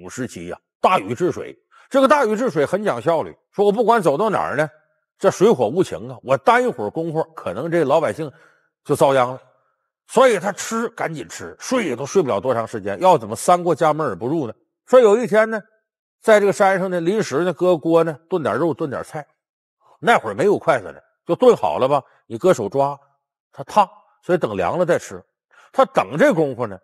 古时期呀，大禹治水。这个大禹治水很讲效率，说我不管走到哪儿呢，这水火无情啊，我待一会儿功夫，可能这老百姓就遭殃了。所以他吃赶紧吃，睡也都睡不了多长时间。要怎么三过家门而不入呢？说有一天呢，在这个山上呢，临时呢搁锅呢炖点肉炖点菜，那会儿没有筷子呢，就炖好了吧，你搁手抓，它烫，所以等凉了再吃。他等这功夫呢，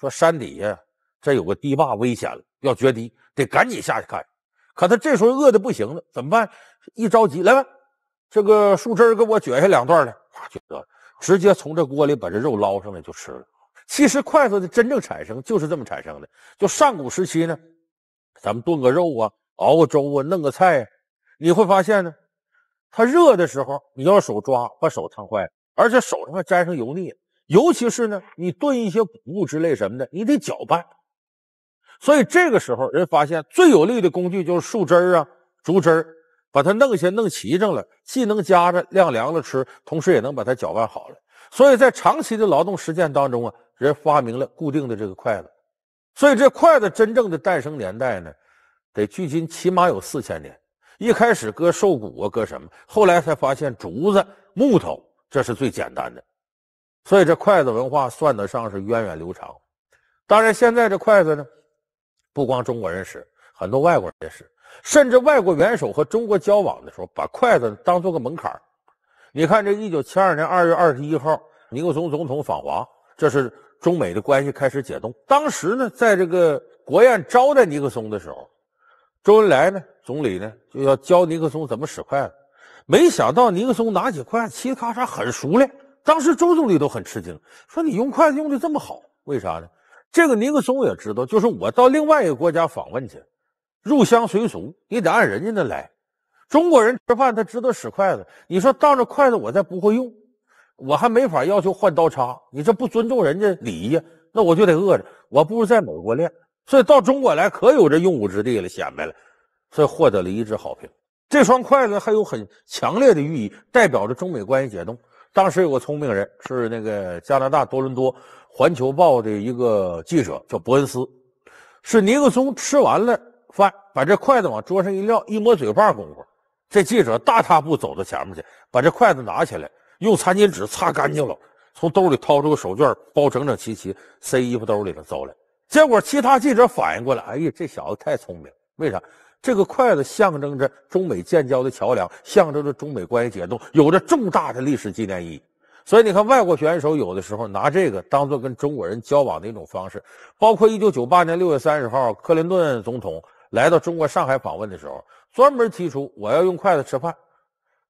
说山底下。这有个堤坝危险了，要决堤，得赶紧下去看。可他这时候饿的不行了，怎么办？一着急，来吧，这个树枝给我卷下两段来，哇，卷着，直接从这锅里把这肉捞上来就吃了。其实筷子的真正产生就是这么产生的。就上古时期呢，咱们炖个肉啊，熬个粥啊，弄个菜，啊，你会发现呢，它热的时候你要手抓，把手烫坏了，而且手上还沾上油腻。尤其是呢，你炖一些谷物之类什么的，你得搅拌。所以这个时候，人发现最有力的工具就是树枝儿啊、竹枝儿，把它弄下弄齐整了，既能夹着晾凉了吃，同时也能把它搅拌好了。所以在长期的劳动实践当中啊，人发明了固定的这个筷子。所以这筷子真正的诞生年代呢，得距今起码有四千年。一开始搁兽骨啊，搁什么？后来才发现竹子、木头，这是最简单的。所以这筷子文化算得上是源远流长。当然，现在这筷子呢。不光中国人使，很多外国人也使，甚至外国元首和中国交往的时候，把筷子当做个门槛你看，这一九七二年二月二十一号，尼克松总统访华，这是中美的关系开始解冻。当时呢，在这个国宴招待尼克松的时候，周恩来呢，总理呢，就要教尼克松怎么使筷子。没想到尼克松拿起筷子嘁哩咔嚓很熟练，当时周总理都很吃惊，说：“你用筷子用的这么好，为啥呢？”这个尼克松也知道，就是我到另外一个国家访问去，入乡随俗，你得按人家的来。中国人吃饭，他知道使筷子，你说到那筷子，我再不会用，我还没法要求换刀叉，你这不尊重人家礼仪，那我就得饿着。我不如在美国练，所以到中国来可有这用武之地了，显摆了，所以获得了一致好评。这双筷子还有很强烈的寓意，代表着中美关系解冻。当时有个聪明人是那个加拿大多伦多。《环球报》的一个记者叫伯恩斯，是尼克松吃完了饭，把这筷子往桌上一撂，一抹嘴巴功夫，这记者大踏步走到前面去，把这筷子拿起来，用餐巾纸擦干净了，从兜里掏出个手绢包，整整齐齐塞衣服兜里了，走了。结果其他记者反应过来，哎呀，这小子太聪明，为啥？这个筷子象征着中美建交的桥梁，象征着中美关系解冻，有着重大的历史纪念意义。所以你看，外国选手有的时候拿这个当做跟中国人交往的一种方式。包括一九九八年六月三十号，克林顿总统来到中国上海访问的时候，专门提出我要用筷子吃饭，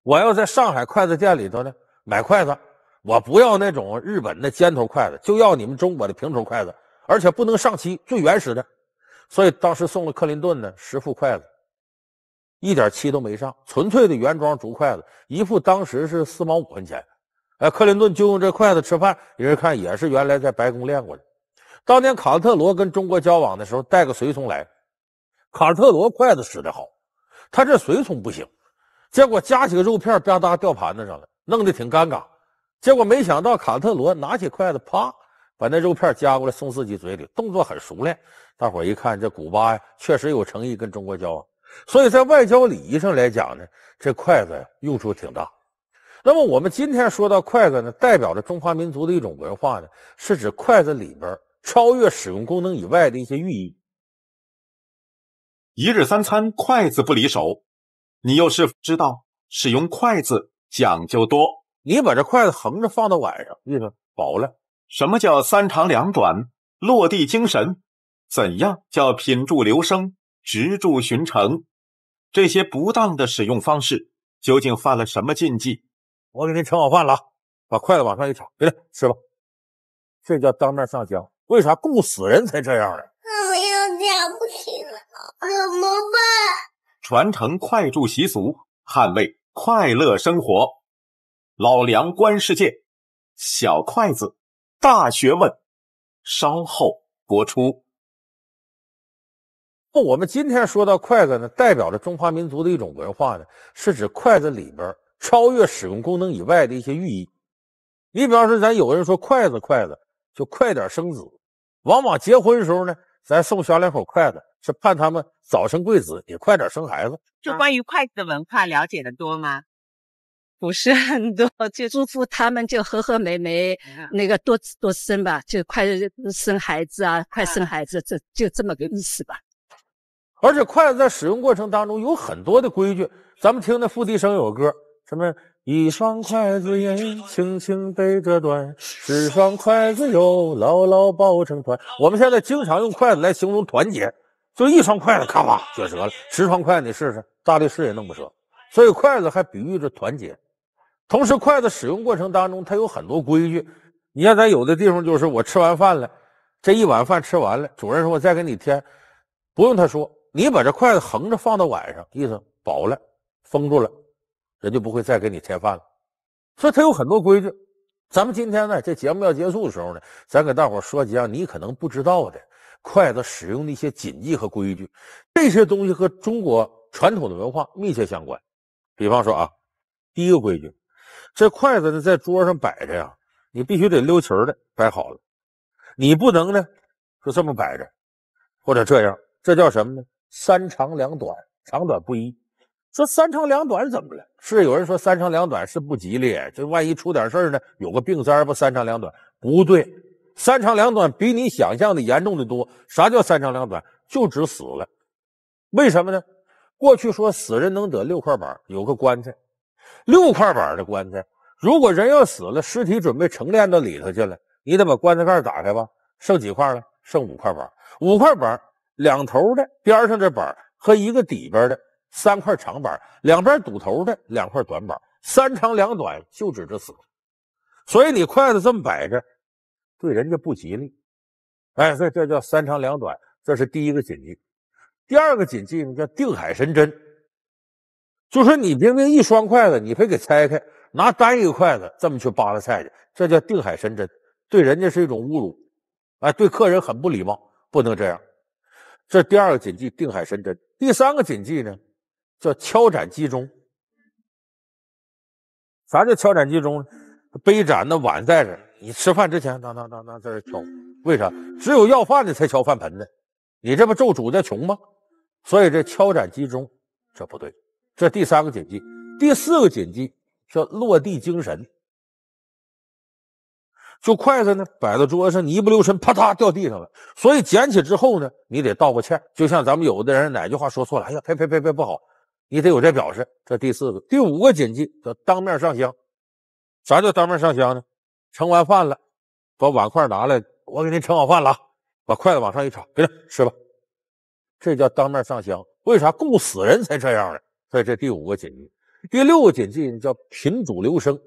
我要在上海筷子店里头呢买筷子，我不要那种日本的尖头筷子，就要你们中国的平头筷子，而且不能上漆，最原始的。所以当时送了克林顿呢十副筷子，一点漆都没上，纯粹的原装竹筷子，一副当时是四毛五分钱。哎，克林顿就用这筷子吃饭，有人看也是原来在白宫练过的。当年卡特罗跟中国交往的时候，带个随从来，卡特罗筷子使的好，他这随从不行，结果夹起个肉片吧嗒掉盘子上了，弄得挺尴尬。结果没想到卡特罗拿起筷子啪，把那肉片夹过来送自己嘴里，动作很熟练。大伙一看，这古巴呀，确实有诚意跟中国交往。所以在外交礼仪上来讲呢，这筷子用处挺大。那么我们今天说到筷子呢，代表着中华民族的一种文化呢，是指筷子里边超越使用功能以外的一些寓意。一日三餐，筷子不离手，你又是知道使用筷子讲究多？你把这筷子横着放到碗上，意思薄了。什么叫三长两短？落地精神？怎样叫品住留声，直住寻成？这些不当的使用方式，究竟犯了什么禁忌？我给您盛好饭了啊，把筷子往上一挑，别动，吃吧。这叫当面上香。为啥供死人才这样呢？我要夹不起了，怎么办？传承筷祝习俗，捍卫快乐生活。老梁观世界，小筷子大学问。稍后播出。那我们今天说到筷子呢，代表着中华民族的一种文化呢，是指筷子里边。超越使用功能以外的一些寓意，你比方说，咱有人说筷子，筷子就快点生子。往往结婚的时候呢，咱送小两口筷子，是盼他们早生贵子，也快点生孩子。就关于筷子的文化了解的多吗？不是很多，就祝福他们就和和美美，那个多子多生吧，就快生孩子啊，快生孩子，这就这么个意思吧。而且筷子在使用过程当中有很多的规矩，咱们听那付笛声有歌。什么？一双筷子眼轻轻被折断，十双筷子又牢牢抱成团。我们现在经常用筷子来形容团结，就一双筷子咔吧卷折了，十双筷子你试试，大力士也弄不折。所以筷子还比喻着团结。同时，筷子使用过程当中，它有很多规矩。你像咱有的地方就是我吃完饭了，这一碗饭吃完了，主人说我再给你添，不用他说，你把这筷子横着放到碗上，意思饱了，封住了。人就不会再给你添饭了，所以它有很多规矩。咱们今天呢，这节目要结束的时候呢，咱给大伙说几样你可能不知道的筷子使用的一些禁忌和规矩。这些东西和中国传统的文化密切相关。比方说啊，第一个规矩，这筷子呢在桌上摆着呀，你必须得溜齐的摆好了，你不能呢就这么摆着，或者这样，这叫什么呢？三长两短，长短不一。说三长两短怎么了？是有人说三长两短是不吉利，这万一出点事儿呢？有个病灾不？三长两短不对，三长两短比你想象的严重的多。啥叫三长两短？就指死了。为什么呢？过去说死人能得六块板，有个棺材，六块板的棺材。如果人要死了，尸体准备成殓到里头去了，你得把棺材盖打开吧？剩几块了？剩五块板，五块板两头的边上这板和一个底边的。三块长板，两边堵头的两块短板，三长两短就指着死。所以你筷子这么摆着，对人家不吉利。哎，这这叫三长两短，这是第一个禁忌。第二个禁忌呢，叫定海神针。就说你明明一双筷子，你非给拆开，拿单一个筷子这么去扒拉菜去，这叫定海神针，对人家是一种侮辱。哎，对客人很不礼貌，不能这样。这第二个禁忌，定海神针。第三个禁忌呢？叫敲盏击钟，咱这敲盏击钟，杯盏那碗在这儿，你吃饭之前，当当当当在这敲，为啥？只有要饭的才敲饭盆呢。你这不咒主家穷吗？所以这敲盏击钟这不对。这第三个禁忌，第四个禁忌叫落地精神。就筷子呢摆到桌上，你一不留神啪嗒掉地上了，所以捡起之后呢，你得道个歉。就像咱们有的人哪句话说错了，哎呀，呸呸呸呸，不好。你得有这表示，这第四个、第五个禁忌叫当面上香。啥叫当面上香呢？盛完饭了，把碗筷拿来，我给您盛好饭了啊，把筷子往上一插，给他吃吧，这叫当面上香。为啥供死人才这样呢？所以这第五个禁忌，第六个禁忌叫品主留声。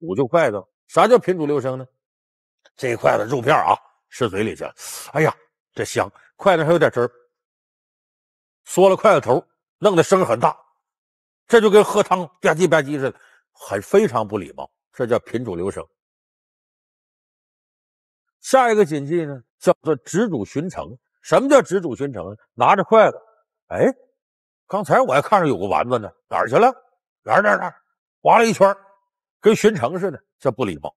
五就筷子，啥叫品主留声呢？这筷子肉片啊，吃嘴里去了。哎呀，这香，筷子还有点汁儿，缩了筷子头。弄得声很大，这就跟喝汤吧唧吧唧似的，很非常不礼貌。这叫品主留声。下一个禁忌呢，叫做执主巡城。什么叫执主巡城？拿着筷子，哎，刚才我还看着有个丸子呢，哪儿去了？哪儿哪儿哪儿，划了一圈，跟巡城似的，叫不礼貌。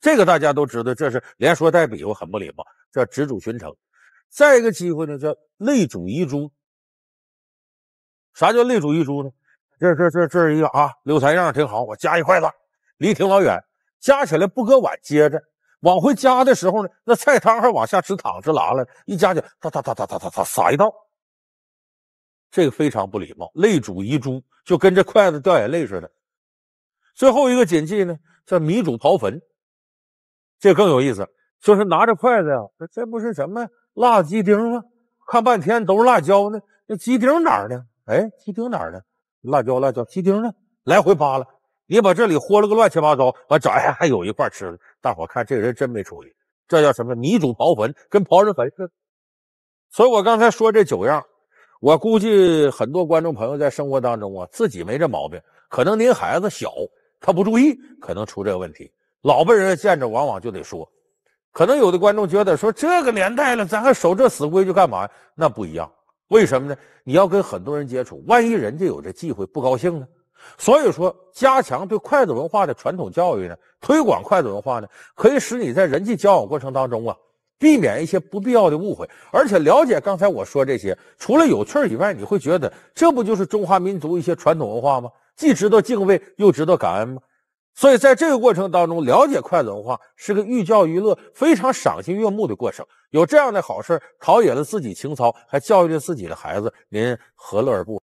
这个大家都知道，这是连说带比划，很不礼貌，叫执主巡城。再一个机会呢，叫内主遗珠，啥叫泪主一珠呢？这、这、这、这一个啊，留菜样挺好，我夹一筷子，离挺老远，夹起来不搁碗，接着往回夹的时候呢，那菜汤还往下直淌，直拉来，一夹就哒哒哒哒哒哒哒，撒一道，这个非常不礼貌。泪主一珠，就跟这筷子掉眼泪似的。最后一个禁忌呢，叫米煮刨坟，这更有意思，就是拿着筷子呀，说这不是什么辣鸡丁吗？看半天都是辣椒，呢，那鸡丁哪儿呢？哎，鸡丁哪儿呢？辣椒，辣椒，鸡丁呢？来回扒拉，你把这里豁了个乱七八糟。完，找哎，还有一块吃了。大伙看，这个人真没出息，这叫什么？泥煮刨坟，跟刨人坟似的。所以我刚才说这九样，我估计很多观众朋友在生活当中啊，自己没这毛病，可能您孩子小，他不注意，可能出这个问题。老辈人见着，往往就得说。可能有的观众觉得说，这个年代了，咱还守这死规矩干嘛？那不一样。为什么呢？你要跟很多人接触，万一人家有这忌讳，不高兴呢？所以说，加强对筷子文化的传统教育呢，推广筷子文化呢，可以使你在人际交往过程当中啊，避免一些不必要的误会，而且了解刚才我说这些，除了有趣以外，你会觉得这不就是中华民族一些传统文化吗？既值得敬畏，又值得感恩吗？所以在这个过程当中，了解筷子文化是个寓教于乐、非常赏心悦目的过程。有这样的好事，陶冶了自己情操，还教育了自己的孩子，您何乐而不？